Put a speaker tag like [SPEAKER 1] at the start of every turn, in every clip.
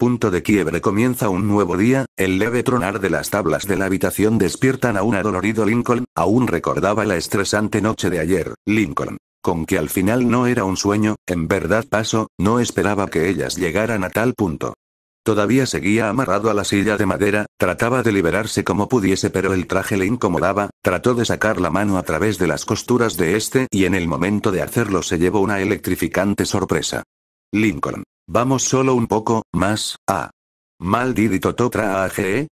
[SPEAKER 1] Punto de quiebre comienza un nuevo día, el leve tronar de las tablas de la habitación despiertan a un adolorido Lincoln, aún recordaba la estresante noche de ayer, Lincoln. Con que al final no era un sueño, en verdad paso, no esperaba que ellas llegaran a tal punto. Todavía seguía amarrado a la silla de madera, trataba de liberarse como pudiese pero el traje le incomodaba, trató de sacar la mano a través de las costuras de este y en el momento de hacerlo se llevó una electrificante sorpresa. Lincoln. Vamos solo un poco, más, ah. Maldito Tototra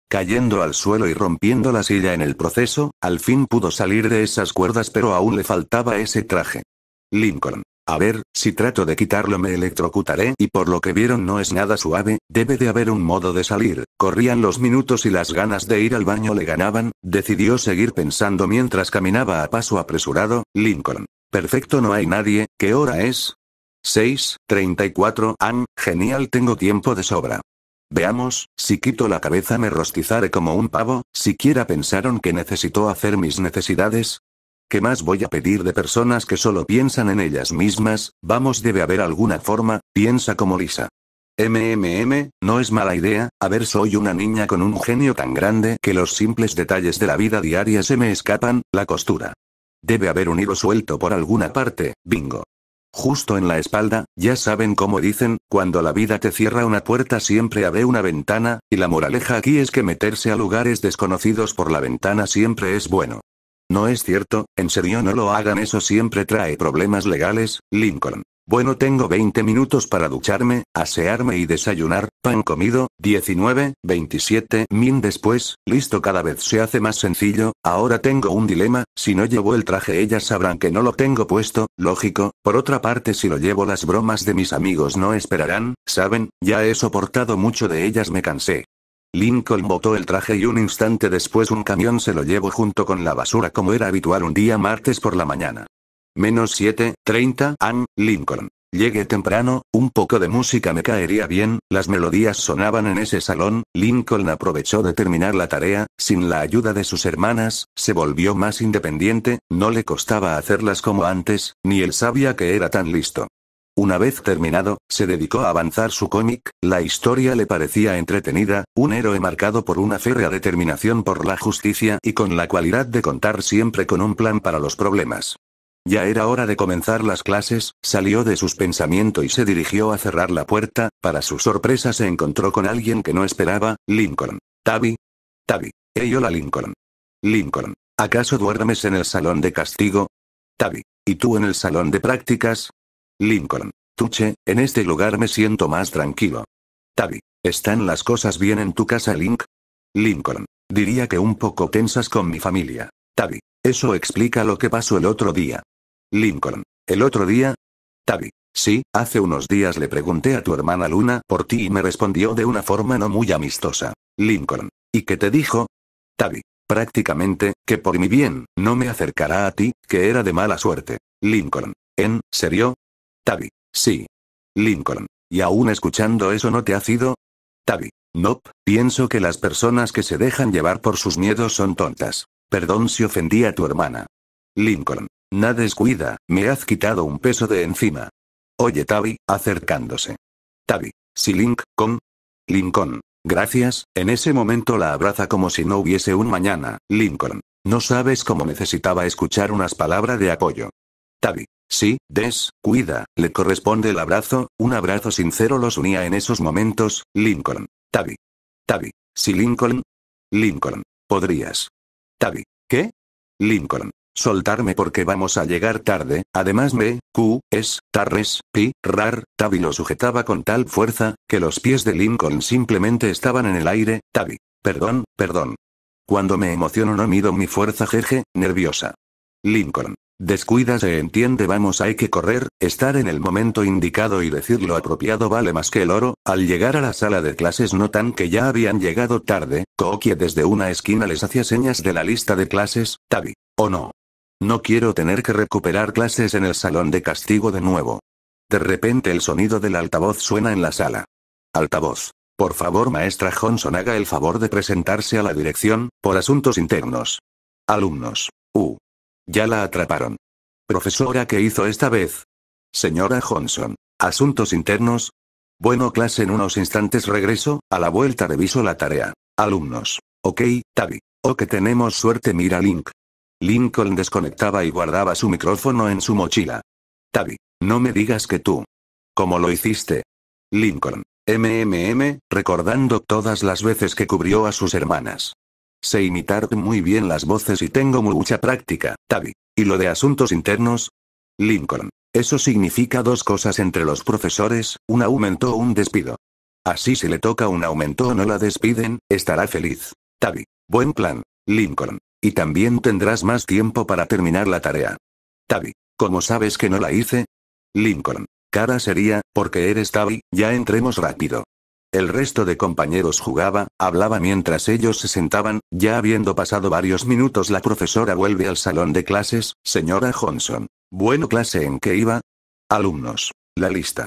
[SPEAKER 1] cayendo al suelo y rompiendo la silla en el proceso, al fin pudo salir de esas cuerdas pero aún le faltaba ese traje. Lincoln. A ver, si trato de quitarlo me electrocutaré y por lo que vieron no es nada suave, debe de haber un modo de salir. Corrían los minutos y las ganas de ir al baño le ganaban, decidió seguir pensando mientras caminaba a paso apresurado, Lincoln. Perfecto no hay nadie, ¿qué hora es? 6, 34 An, genial tengo tiempo de sobra. Veamos, si quito la cabeza me rostizaré como un pavo, siquiera pensaron que necesito hacer mis necesidades. ¿Qué más voy a pedir de personas que solo piensan en ellas mismas? Vamos, debe haber alguna forma, piensa como Lisa. MMM, no es mala idea, a ver soy una niña con un genio tan grande que los simples detalles de la vida diaria se me escapan, la costura. Debe haber un hilo suelto por alguna parte, bingo. Justo en la espalda, ya saben cómo dicen, cuando la vida te cierra una puerta siempre abre una ventana, y la moraleja aquí es que meterse a lugares desconocidos por la ventana siempre es bueno. No es cierto, en serio no lo hagan eso siempre trae problemas legales, Lincoln. Bueno, tengo 20 minutos para ducharme, asearme y desayunar, pan comido, 19, 27 min después, listo cada vez se hace más sencillo, ahora tengo un dilema, si no llevo el traje ellas sabrán que no lo tengo puesto, lógico, por otra parte si lo llevo las bromas de mis amigos no esperarán, saben, ya he soportado mucho de ellas me cansé. Lincoln botó el traje y un instante después un camión se lo llevó junto con la basura como era habitual un día martes por la mañana. Menos 7, 30, Ann, Lincoln. Llegué temprano, un poco de música me caería bien, las melodías sonaban en ese salón, Lincoln aprovechó de terminar la tarea, sin la ayuda de sus hermanas, se volvió más independiente, no le costaba hacerlas como antes, ni él sabía que era tan listo. Una vez terminado, se dedicó a avanzar su cómic, la historia le parecía entretenida, un héroe marcado por una férrea determinación por la justicia y con la cualidad de contar siempre con un plan para los problemas. Ya era hora de comenzar las clases, salió de sus pensamientos y se dirigió a cerrar la puerta, para su sorpresa se encontró con alguien que no esperaba, Lincoln. ¿Tavi? Tavi. Hey, hola Lincoln. Lincoln. ¿Acaso duermes en el salón de castigo? Tavi. ¿Y tú en el salón de prácticas? Lincoln. Tuche, en este lugar me siento más tranquilo. Tavi. ¿Están las cosas bien en tu casa, Link? Lincoln. Diría que un poco tensas con mi familia. Tavi. Eso explica lo que pasó el otro día. Lincoln. El otro día. Tabby. Sí, hace unos días le pregunté a tu hermana Luna por ti y me respondió de una forma no muy amistosa. Lincoln. ¿Y qué te dijo? Tabby. Prácticamente, que por mi bien, no me acercará a ti, que era de mala suerte. Lincoln. ¿En serio? Tabby. Sí. Lincoln. ¿Y aún escuchando eso no te ha sido? Tabby. No, nope, pienso que las personas que se dejan llevar por sus miedos son tontas. Perdón si ofendí a tu hermana. Lincoln. Nada descuida, me has quitado un peso de encima. Oye Tavi, acercándose. Tavi, si Link, con. Lincoln. Gracias, en ese momento la abraza como si no hubiese un mañana, Lincoln. No sabes cómo necesitaba escuchar unas palabras de apoyo. Tavi. Sí, des, cuida, le corresponde el abrazo, un abrazo sincero los unía en esos momentos, Lincoln. Tavi. Tavi. Si Lincoln. Lincoln. Podrías. Tavi. ¿Qué? Lincoln. Soltarme porque vamos a llegar tarde, además me, Q, es, tarres, pi, rar, Tabi lo sujetaba con tal fuerza, que los pies de Lincoln simplemente estaban en el aire, Tabi. Perdón, perdón. Cuando me emociono no mido mi fuerza jeje, nerviosa. Lincoln. Descuida se entiende vamos hay que correr, estar en el momento indicado y decir lo apropiado vale más que el oro, al llegar a la sala de clases notan que ya habían llegado tarde, Kokie desde una esquina les hacía señas de la lista de clases, Tabi. ¿O no? No quiero tener que recuperar clases en el salón de castigo de nuevo. De repente el sonido del altavoz suena en la sala. Altavoz. Por favor, maestra Johnson, haga el favor de presentarse a la dirección, por asuntos internos. Alumnos. Uh. Ya la atraparon. Profesora, ¿qué hizo esta vez? Señora Johnson. Asuntos internos. Bueno, clase, en unos instantes regreso, a la vuelta reviso la tarea. Alumnos. Ok, Tavi. O que tenemos suerte, mira Link. Lincoln desconectaba y guardaba su micrófono en su mochila. Tavi, no me digas que tú. ¿Cómo lo hiciste? Lincoln. MMM, recordando todas las veces que cubrió a sus hermanas. Sé imitar muy bien las voces y tengo mucha práctica, Tavi. ¿Y lo de asuntos internos? Lincoln. Eso significa dos cosas entre los profesores, un aumento o un despido. Así si le toca un aumento o no la despiden, estará feliz. Tavi. Buen plan, Lincoln. Y también tendrás más tiempo para terminar la tarea. Tabi, ¿Cómo sabes que no la hice? Lincoln. Cara sería, porque eres Tavi, ya entremos rápido. El resto de compañeros jugaba, hablaba mientras ellos se sentaban, ya habiendo pasado varios minutos la profesora vuelve al salón de clases, señora Johnson. Bueno, clase en que iba. Alumnos. La lista.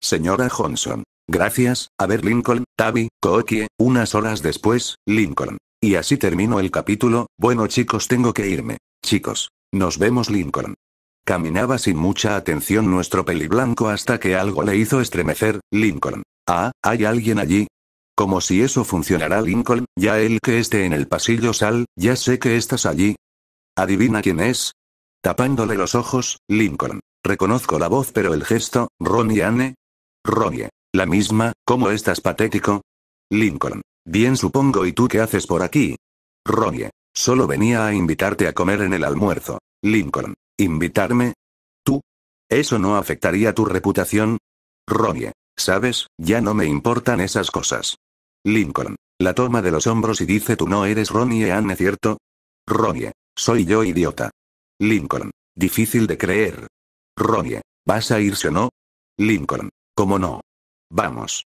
[SPEAKER 1] Señora Johnson. Gracias, a ver Lincoln, Tavi, Kookie, unas horas después, Lincoln. Y así terminó el capítulo, bueno chicos tengo que irme. Chicos. Nos vemos Lincoln. Caminaba sin mucha atención nuestro peliblanco hasta que algo le hizo estremecer, Lincoln. Ah, hay alguien allí. Como si eso funcionara Lincoln, ya el que esté en el pasillo sal, ya sé que estás allí. Adivina quién es. Tapándole los ojos, Lincoln. Reconozco la voz pero el gesto, Ronnie Anne. Ronnie. La misma, ¿cómo estás patético? Lincoln. Bien supongo y tú qué haces por aquí. Ronnie, Solo venía a invitarte a comer en el almuerzo. Lincoln. ¿Invitarme? ¿Tú? ¿Eso no afectaría tu reputación? Ronnie, Sabes, ya no me importan esas cosas. Lincoln. La toma de los hombros y dice tú no eres Ronnie Anne, ¿cierto? Ronnie, Soy yo idiota. Lincoln. Difícil de creer. Ronnie, ¿Vas a irse o no? Lincoln. ¿Cómo no? Vamos.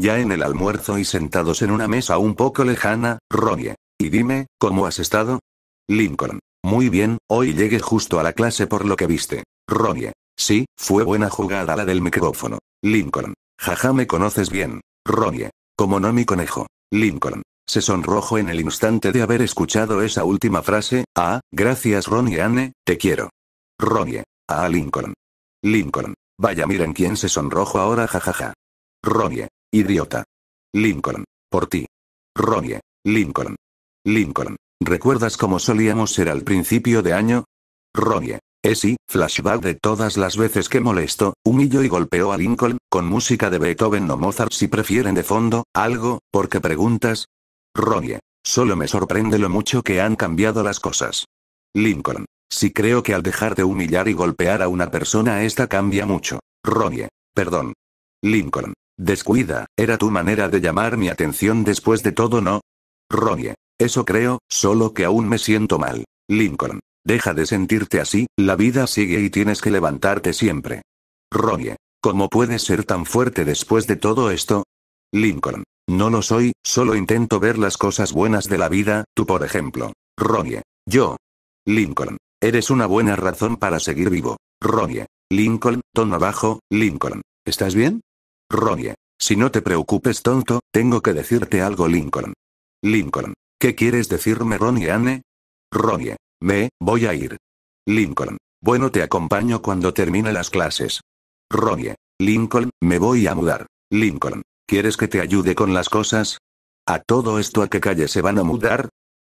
[SPEAKER 1] Ya en el almuerzo y sentados en una mesa un poco lejana, Ronnie. Y dime, ¿cómo has estado? Lincoln. Muy bien, hoy llegué justo a la clase por lo que viste. Ronnie. Sí, fue buena jugada la del micrófono. Lincoln. Jaja, me conoces bien. Ronnie. Como no mi conejo. Lincoln. Se sonrojo en el instante de haber escuchado esa última frase. Ah, gracias Ronnie Anne, te quiero. Ronnie. Ah, Lincoln. Lincoln. Vaya, miren quién se sonrojo ahora, jajaja. Ronnie. Idiota. Lincoln. Por ti. Ronnie. Lincoln. Lincoln. ¿Recuerdas cómo solíamos ser al principio de año? Ronnie. Eh, sí, flashback de todas las veces que molesto, humilló y golpeó a Lincoln, con música de Beethoven o Mozart si prefieren de fondo, algo, porque preguntas. Ronnie. Solo me sorprende lo mucho que han cambiado las cosas. Lincoln. Si creo que al dejar de humillar y golpear a una persona esta cambia mucho. Ronnie. Perdón. Lincoln. Descuida, era tu manera de llamar mi atención después de todo, ¿no? Ronnie. Eso creo, solo que aún me siento mal. Lincoln. Deja de sentirte así, la vida sigue y tienes que levantarte siempre. Ronnie. ¿Cómo puedes ser tan fuerte después de todo esto? Lincoln. No lo soy, solo intento ver las cosas buenas de la vida, tú por ejemplo. Ronnie. Yo. Lincoln. Eres una buena razón para seguir vivo. Ronnie. Lincoln, tono bajo, Lincoln. ¿Estás bien? Ronnie. Si no te preocupes, tonto, tengo que decirte algo, Lincoln. Lincoln. ¿Qué quieres decirme, Ronnie Anne? Ronnie. Me, voy a ir. Lincoln. Bueno, te acompaño cuando termine las clases. Ronnie. Lincoln, me voy a mudar. Lincoln. ¿Quieres que te ayude con las cosas? ¿A todo esto a qué calle se van a mudar?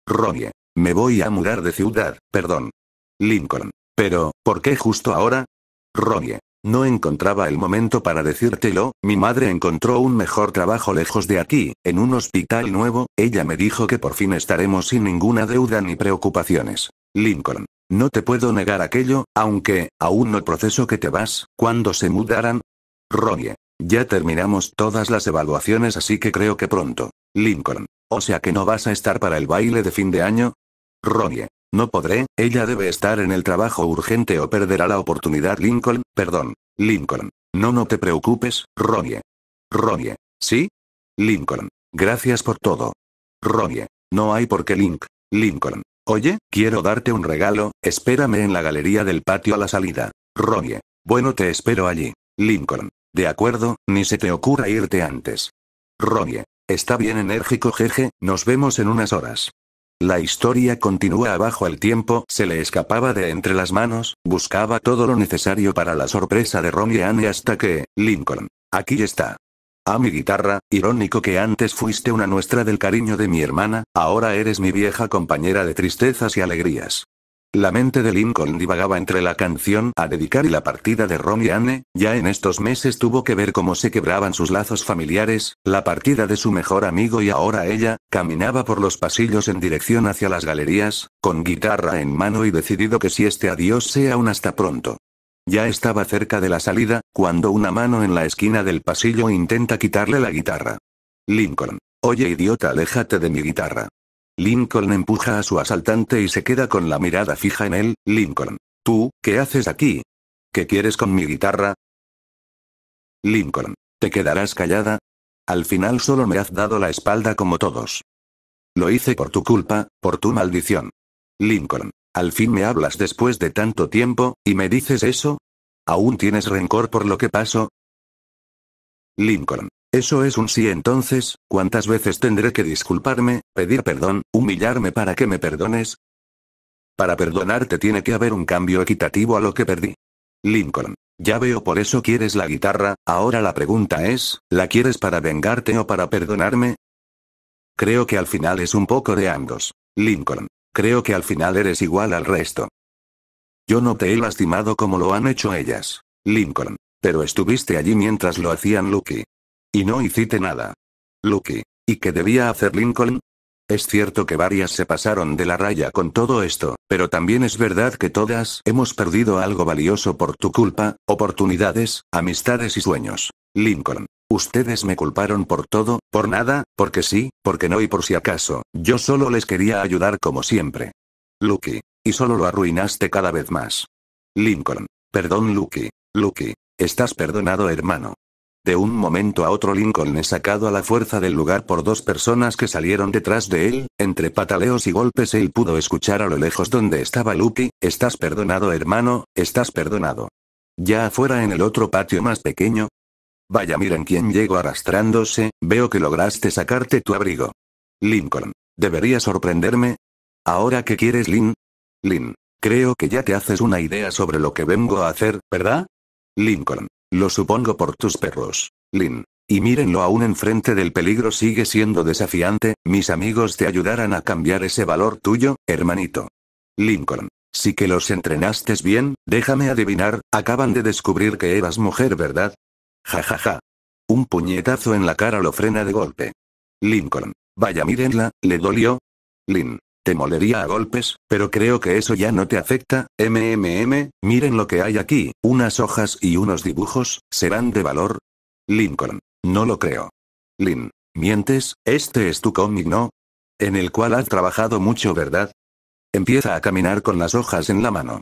[SPEAKER 1] Ronnie. Me voy a mudar de ciudad, perdón. Lincoln. Pero, ¿por qué justo ahora? Ronnie. No encontraba el momento para decírtelo, mi madre encontró un mejor trabajo lejos de aquí, en un hospital nuevo, ella me dijo que por fin estaremos sin ninguna deuda ni preocupaciones. Lincoln. No te puedo negar aquello, aunque, aún no proceso que te vas, cuando se mudaran. Ronnie. Ya terminamos todas las evaluaciones así que creo que pronto. Lincoln. O sea que no vas a estar para el baile de fin de año, Ronnie. No podré, ella debe estar en el trabajo urgente o perderá la oportunidad. Lincoln, perdón. Lincoln. No, no te preocupes, Ronnie. Ronnie. ¿Sí? Lincoln. Gracias por todo. Ronnie. No hay por qué Link. Lincoln. Oye, quiero darte un regalo, espérame en la galería del patio a la salida. Ronnie. Bueno, te espero allí. Lincoln. De acuerdo, ni se te ocurra irte antes. Ronnie. Está bien enérgico, jeje, nos vemos en unas horas. La historia continúa abajo el tiempo, se le escapaba de entre las manos, buscaba todo lo necesario para la sorpresa de Ronnie Anne hasta que, Lincoln. Aquí está. A mi guitarra, irónico que antes fuiste una nuestra del cariño de mi hermana, ahora eres mi vieja compañera de tristezas y alegrías. La mente de Lincoln divagaba entre la canción a dedicar y la partida de Ron y Anne, ya en estos meses tuvo que ver cómo se quebraban sus lazos familiares, la partida de su mejor amigo y ahora ella, caminaba por los pasillos en dirección hacia las galerías, con guitarra en mano y decidido que si este adiós sea un hasta pronto. Ya estaba cerca de la salida, cuando una mano en la esquina del pasillo intenta quitarle la guitarra. Lincoln. Oye idiota, aléjate de mi guitarra. Lincoln empuja a su asaltante y se queda con la mirada fija en él. Lincoln. ¿Tú, qué haces aquí? ¿Qué quieres con mi guitarra? Lincoln. ¿Te quedarás callada? Al final solo me has dado la espalda como todos. Lo hice por tu culpa, por tu maldición. Lincoln. Al fin me hablas después de tanto tiempo, y me dices eso. ¿Aún tienes rencor por lo que pasó? Lincoln. Eso es un sí entonces, ¿cuántas veces tendré que disculparme, pedir perdón, humillarme para que me perdones? Para perdonarte tiene que haber un cambio equitativo a lo que perdí. Lincoln. Ya veo por eso quieres la guitarra, ahora la pregunta es, ¿la quieres para vengarte o para perdonarme? Creo que al final es un poco de ambos. Lincoln. Creo que al final eres igual al resto. Yo no te he lastimado como lo han hecho ellas. Lincoln. Pero estuviste allí mientras lo hacían Lucky. Y no hiciste nada. Lucky. ¿Y qué debía hacer Lincoln? Es cierto que varias se pasaron de la raya con todo esto, pero también es verdad que todas hemos perdido algo valioso por tu culpa, oportunidades, amistades y sueños. Lincoln. Ustedes me culparon por todo, por nada, porque sí, porque no y por si acaso, yo solo les quería ayudar como siempre. Lucky. Y solo lo arruinaste cada vez más. Lincoln. Perdón Lucky. Lucky. Estás perdonado hermano. De un momento a otro Lincoln es sacado a la fuerza del lugar por dos personas que salieron detrás de él, entre pataleos y golpes él pudo escuchar a lo lejos donde estaba Lucky, estás perdonado hermano, estás perdonado. Ya afuera en el otro patio más pequeño. Vaya miren quién llego arrastrándose, veo que lograste sacarte tu abrigo. Lincoln. ¿Debería sorprenderme? ¿Ahora qué quieres Lin? Lin. Creo que ya te haces una idea sobre lo que vengo a hacer, ¿verdad? Lincoln. Lo supongo por tus perros, Lin. Y mírenlo aún enfrente del peligro sigue siendo desafiante, mis amigos te ayudarán a cambiar ese valor tuyo, hermanito. Lincoln. si que los entrenaste bien, déjame adivinar, acaban de descubrir que eras mujer, ¿verdad? Ja ja ja. Un puñetazo en la cara lo frena de golpe. Lincoln. Vaya, mírenla, le dolió. Lin. Te molería a golpes, pero creo que eso ya no te afecta, MMM, miren lo que hay aquí, unas hojas y unos dibujos, ¿serán de valor? Lincoln. No lo creo. Lin. Mientes, este es tu cómic, ¿no? En el cual has trabajado mucho, ¿verdad? Empieza a caminar con las hojas en la mano.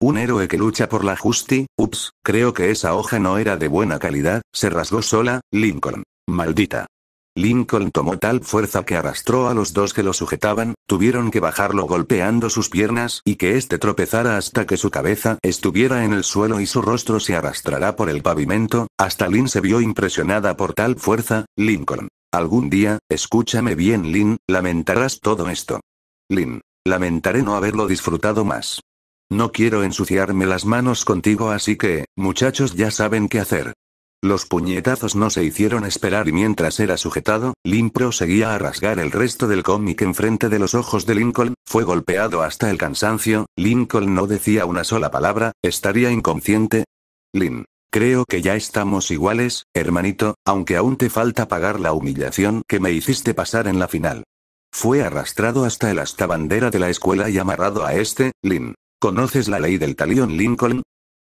[SPEAKER 1] Un héroe que lucha por la justi, Ups, creo que esa hoja no era de buena calidad, se rasgó sola, Lincoln. Maldita. Lincoln tomó tal fuerza que arrastró a los dos que lo sujetaban, tuvieron que bajarlo golpeando sus piernas y que éste tropezara hasta que su cabeza estuviera en el suelo y su rostro se arrastrará por el pavimento, hasta Lin se vio impresionada por tal fuerza, Lincoln. Algún día, escúchame bien Lin, lamentarás todo esto. Lin, Lamentaré no haberlo disfrutado más. No quiero ensuciarme las manos contigo así que, muchachos ya saben qué hacer. Los puñetazos no se hicieron esperar y mientras era sujetado, Lin proseguía a rasgar el resto del cómic enfrente de los ojos de Lincoln, fue golpeado hasta el cansancio, Lincoln no decía una sola palabra, estaría inconsciente. Lin, Creo que ya estamos iguales, hermanito, aunque aún te falta pagar la humillación que me hiciste pasar en la final. Fue arrastrado hasta el hasta bandera de la escuela y amarrado a este, Lin, ¿Conoces la ley del talión Lincoln?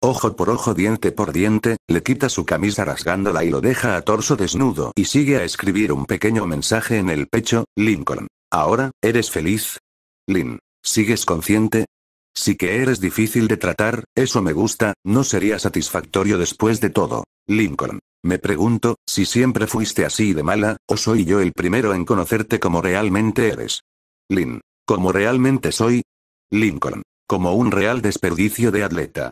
[SPEAKER 1] ojo por ojo, diente por diente, le quita su camisa rasgándola y lo deja a torso desnudo y sigue a escribir un pequeño mensaje en el pecho, Lincoln. Ahora, ¿eres feliz? Lin, ¿sigues consciente? Sí que eres difícil de tratar, eso me gusta, no sería satisfactorio después de todo. Lincoln. Me pregunto, si siempre fuiste así de mala, o soy yo el primero en conocerte como realmente eres. Lin, ¿Como realmente soy? Lincoln. Como un real desperdicio de atleta.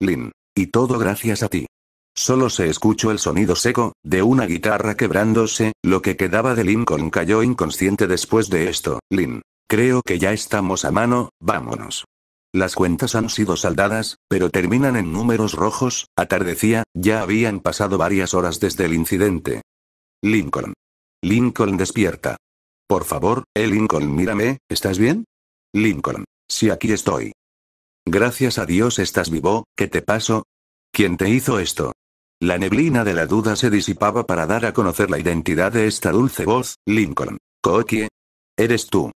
[SPEAKER 1] Lin. Y todo gracias a ti. Solo se escuchó el sonido seco, de una guitarra quebrándose, lo que quedaba de Lincoln cayó inconsciente después de esto. Lin. Creo que ya estamos a mano, vámonos. Las cuentas han sido saldadas, pero terminan en números rojos, atardecía, ya habían pasado varias horas desde el incidente. Lincoln. Lincoln despierta. Por favor, eh Lincoln, mírame, ¿estás bien? Lincoln. Si sí, aquí estoy. Gracias a Dios estás vivo, ¿qué te pasó? ¿Quién te hizo esto? La neblina de la duda se disipaba para dar a conocer la identidad de esta dulce voz, Lincoln. Cookie. Eres tú.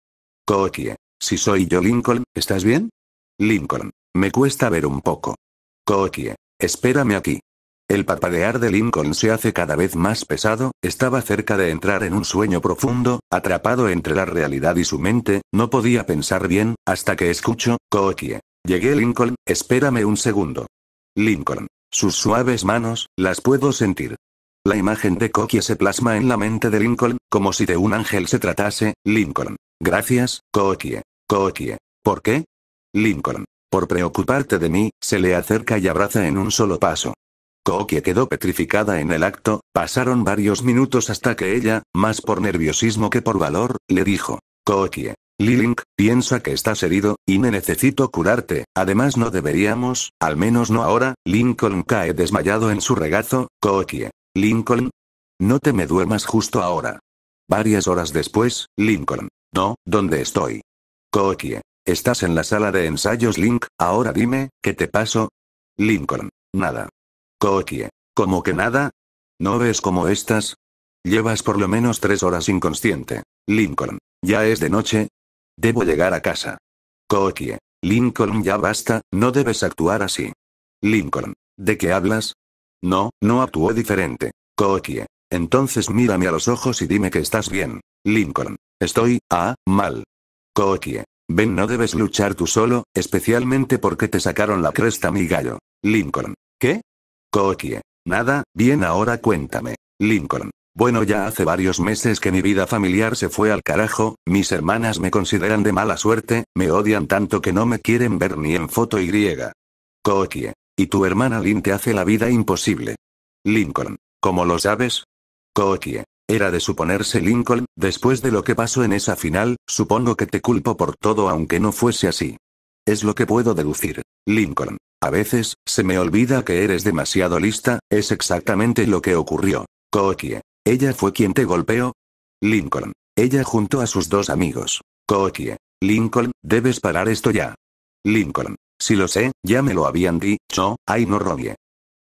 [SPEAKER 1] Cookie. Si soy yo Lincoln, ¿estás bien? Lincoln. Me cuesta ver un poco. Cookie. Espérame aquí. El papadear de Lincoln se hace cada vez más pesado, estaba cerca de entrar en un sueño profundo, atrapado entre la realidad y su mente, no podía pensar bien, hasta que escucho, Cookie. Llegué Lincoln, espérame un segundo. Lincoln. Sus suaves manos, las puedo sentir. La imagen de Kokie se plasma en la mente de Lincoln, como si de un ángel se tratase, Lincoln. Gracias, Kokie. Kokie, ¿Por qué? Lincoln. Por preocuparte de mí, se le acerca y abraza en un solo paso. Kokie quedó petrificada en el acto, pasaron varios minutos hasta que ella, más por nerviosismo que por valor, le dijo. Kokie, Lilink, piensa que estás herido, y me necesito curarte, además no deberíamos, al menos no ahora, Lincoln cae desmayado en su regazo, Kookie. Lincoln. No te me duermas justo ahora. Varias horas después, Lincoln. No, ¿dónde estoy? Kookie. Estás en la sala de ensayos Link, ahora dime, ¿qué te pasó? Lincoln. Nada. Kookie. ¿Cómo que nada? ¿No ves cómo estás? Llevas por lo menos tres horas inconsciente. Lincoln. Ya es de noche, Debo llegar a casa. Kokie. Lincoln, ya basta, no debes actuar así. Lincoln. ¿De qué hablas? No, no actuó diferente. Kokie. Entonces mírame a los ojos y dime que estás bien. Lincoln. Estoy, ah, mal. Kokie. Ven, no debes luchar tú solo, especialmente porque te sacaron la cresta, mi gallo. Lincoln. ¿Qué? Kokie. Nada, bien ahora cuéntame. Lincoln. Bueno, ya hace varios meses que mi vida familiar se fue al carajo, mis hermanas me consideran de mala suerte, me odian tanto que no me quieren ver ni en foto y. Kokie. Y tu hermana Lin te hace la vida imposible. Lincoln. ¿Cómo lo sabes? kokie Era de suponerse Lincoln, después de lo que pasó en esa final, supongo que te culpo por todo aunque no fuese así. Es lo que puedo deducir. Lincoln. A veces, se me olvida que eres demasiado lista, es exactamente lo que ocurrió. Kokie. ¿Ella fue quien te golpeó? Lincoln. Ella junto a sus dos amigos. Cookie. Lincoln, debes parar esto ya. Lincoln. Si lo sé, ya me lo habían dicho, ay no rogue.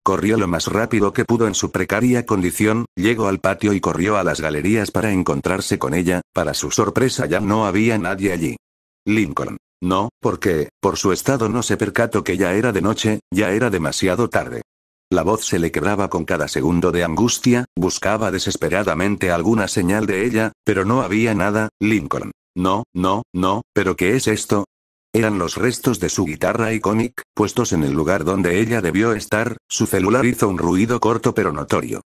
[SPEAKER 1] Corrió lo más rápido que pudo en su precaria condición, llegó al patio y corrió a las galerías para encontrarse con ella, para su sorpresa ya no había nadie allí. Lincoln. No, porque, por su estado no se percató que ya era de noche, ya era demasiado tarde. La voz se le quebraba con cada segundo de angustia, buscaba desesperadamente alguna señal de ella, pero no había nada, Lincoln. No, no, no, pero ¿qué es esto? Eran los restos de su guitarra iconic, puestos en el lugar donde ella debió estar, su celular hizo un ruido corto pero notorio.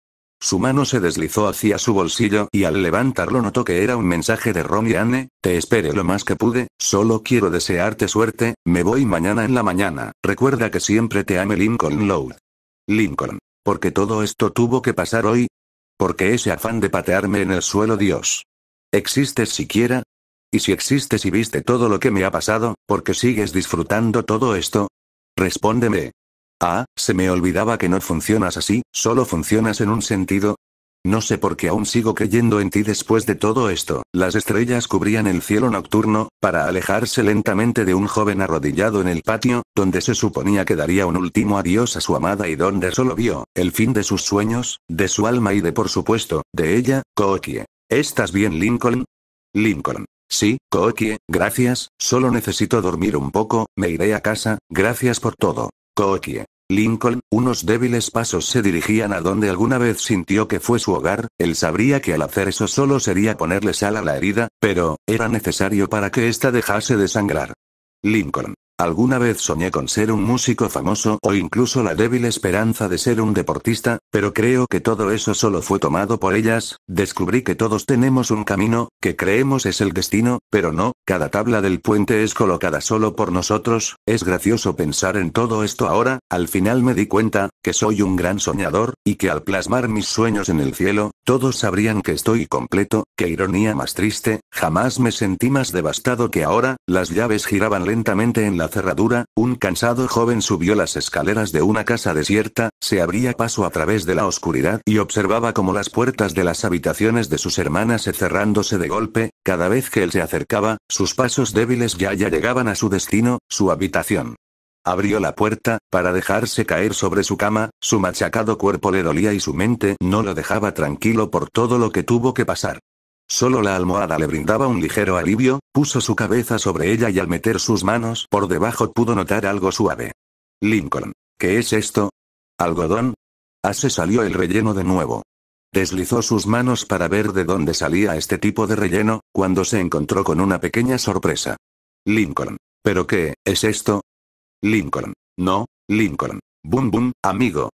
[SPEAKER 1] Su mano se deslizó hacia su bolsillo y al levantarlo notó que era un mensaje de Ronnie Anne, te espere lo más que pude, solo quiero desearte suerte, me voy mañana en la mañana, recuerda que siempre te ame Lincoln Lowe. Lincoln, ¿por qué todo esto tuvo que pasar hoy? Porque ese afán de patearme en el suelo Dios? ¿Existes siquiera? ¿Y si existes y viste todo lo que me ha pasado, por qué sigues disfrutando todo esto? Respóndeme. Ah, se me olvidaba que no funcionas así, solo funcionas en un sentido, no sé por qué aún sigo creyendo en ti después de todo esto. Las estrellas cubrían el cielo nocturno, para alejarse lentamente de un joven arrodillado en el patio, donde se suponía que daría un último adiós a su amada y donde solo vio, el fin de sus sueños, de su alma y de por supuesto, de ella, Kookie. ¿Estás bien, Lincoln? Lincoln. Sí, Kookie, gracias, solo necesito dormir un poco, me iré a casa, gracias por todo. Kookie. Lincoln, unos débiles pasos se dirigían a donde alguna vez sintió que fue su hogar, él sabría que al hacer eso solo sería ponerle sal a la herida, pero, era necesario para que ésta dejase de sangrar. Lincoln, Alguna vez soñé con ser un músico famoso o incluso la débil esperanza de ser un deportista, pero creo que todo eso solo fue tomado por ellas, descubrí que todos tenemos un camino, que creemos es el destino, pero no, cada tabla del puente es colocada solo por nosotros, es gracioso pensar en todo esto ahora, al final me di cuenta, que soy un gran soñador, y que al plasmar mis sueños en el cielo, todos sabrían que estoy completo, qué ironía más triste, jamás me sentí más devastado que ahora, las llaves giraban lentamente en la cerradura, un cansado joven subió las escaleras de una casa desierta, se abría paso a través de la oscuridad y observaba como las puertas de las habitaciones de sus hermanas se cerrándose de golpe, cada vez que él se acercaba, sus pasos débiles ya ya llegaban a su destino, su habitación. Abrió la puerta, para dejarse caer sobre su cama, su machacado cuerpo le dolía y su mente no lo dejaba tranquilo por todo lo que tuvo que pasar. Solo la almohada le brindaba un ligero alivio, puso su cabeza sobre ella y al meter sus manos por debajo pudo notar algo suave. Lincoln. ¿Qué es esto? ¿Algodón? Ase ah, salió el relleno de nuevo. Deslizó sus manos para ver de dónde salía este tipo de relleno, cuando se encontró con una pequeña sorpresa. Lincoln. ¿Pero qué es esto? Lincoln. No, Lincoln. Boom boom, amigo,